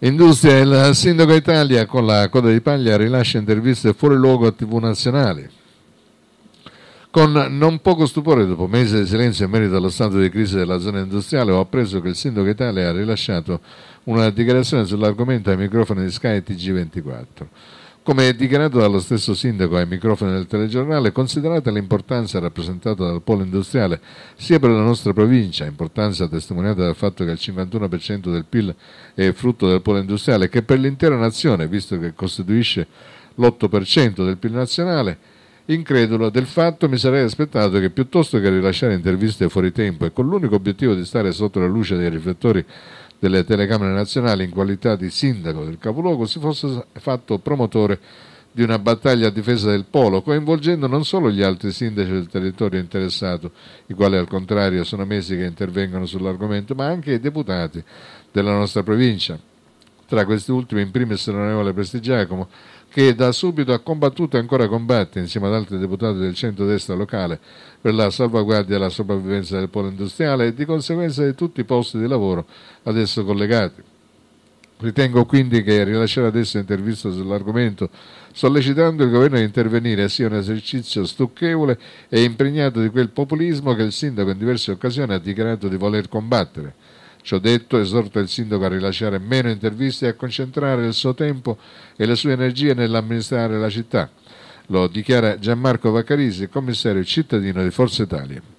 Industria, il sindaco Italia con la coda di paglia rilascia interviste fuori luogo a tv nazionali. Con non poco stupore, dopo mesi di silenzio in merito allo stato di crisi della zona industriale, ho appreso che il sindaco Italia ha rilasciato una dichiarazione sull'argomento ai microfoni di Sky TG24. Come dichiarato dallo stesso sindaco ai microfoni del telegiornale, considerata l'importanza rappresentata dal polo industriale sia per la nostra provincia, importanza testimoniata dal fatto che il 51% del PIL è frutto del polo industriale, che per l'intera nazione, visto che costituisce l'8% del PIL nazionale, Incredulo del fatto mi sarei aspettato che piuttosto che rilasciare interviste fuori tempo e con l'unico obiettivo di stare sotto la luce dei riflettori delle telecamere nazionali in qualità di sindaco del capoluogo, si fosse fatto promotore di una battaglia a difesa del polo, coinvolgendo non solo gli altri sindaci del territorio interessato, i quali al contrario sono mesi che intervengono sull'argomento, ma anche i deputati della nostra provincia, tra questi ultimi in primis l'onorevole Presti Giacomo, che da subito ha combattuto e ancora combatte insieme ad altri deputati del centro-destra locale per la salvaguardia e la sopravvivenza del polo industriale e di conseguenza di tutti i posti di lavoro ad esso collegati. Ritengo quindi che rilasciare adesso interviste sull'argomento, sollecitando il governo a intervenire, sia un esercizio stucchevole e impregnato di quel populismo che il sindaco in diverse occasioni ha dichiarato di voler combattere Ciò detto, esorta il sindaco a rilasciare meno interviste e a concentrare il suo tempo e le sue energie nell'amministrare la città. Lo dichiara Gianmarco Vaccarisi, commissario cittadino di Forza Italia.